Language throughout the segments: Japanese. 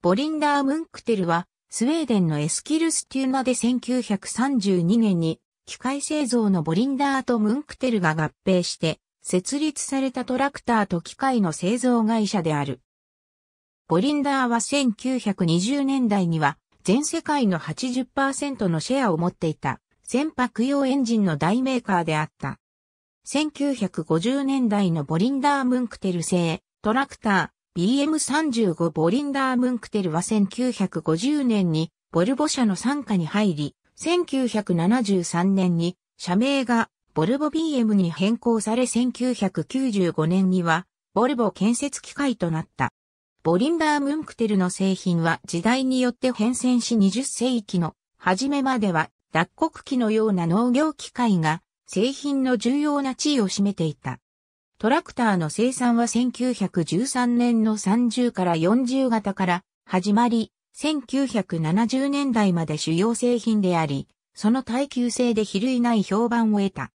ボリンダー・ムンクテルは、スウェーデンのエスキルステューナで1932年に、機械製造のボリンダーとムンクテルが合併して、設立されたトラクターと機械の製造会社である。ボリンダーは1920年代には、全世界の80%のシェアを持っていた、船舶用エンジンの大メーカーであった。1950年代のボリンダー・ムンクテル製、トラクター、BM35 ボリンダー・ムンクテルは1950年にボルボ社の傘下に入り、1973年に社名がボルボ BM に変更され1995年にはボルボ建設機械となった。ボリンダー・ムンクテルの製品は時代によって変遷し20世紀の初めまでは脱穀機のような農業機械が製品の重要な地位を占めていた。トラクターの生産は1913年の30から40型から始まり、1970年代まで主要製品であり、その耐久性で比類ない評判を得た。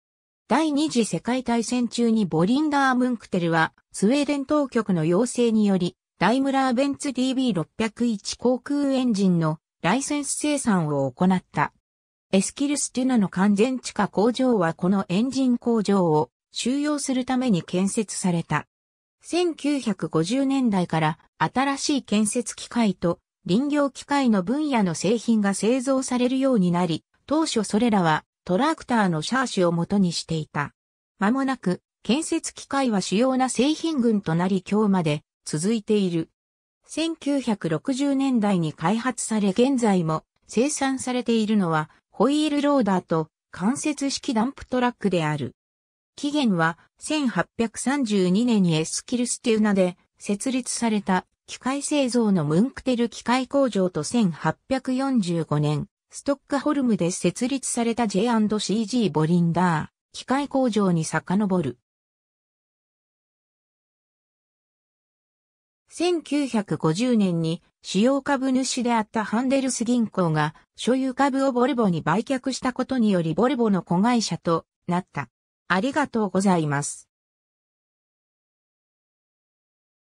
第二次世界大戦中にボリンダー・ムンクテルは、スウェーデン当局の要請により、ダイムラー・ベンツ DB601 航空エンジンのライセンス生産を行った。エスキルステュナの完全地下工場はこのエンジン工場を収容するために建設された。1950年代から新しい建設機械と林業機械の分野の製品が製造されるようになり、当初それらはトラクターのシャーシを元にしていた。間もなく建設機械は主要な製品群となり今日まで続いている。1960年代に開発され現在も生産されているのはホイールローダーと関節式ダンプトラックである。起源は1832年にエスキルステュナで設立された機械製造のムンクテル機械工場と1845年、ストックホルムで設立された J&CG ボリンダー機械工場に遡る。1950年に主要株主であったハンデルス銀行が所有株をボルボに売却したことによりボルボの子会社となった。ありがとうございます。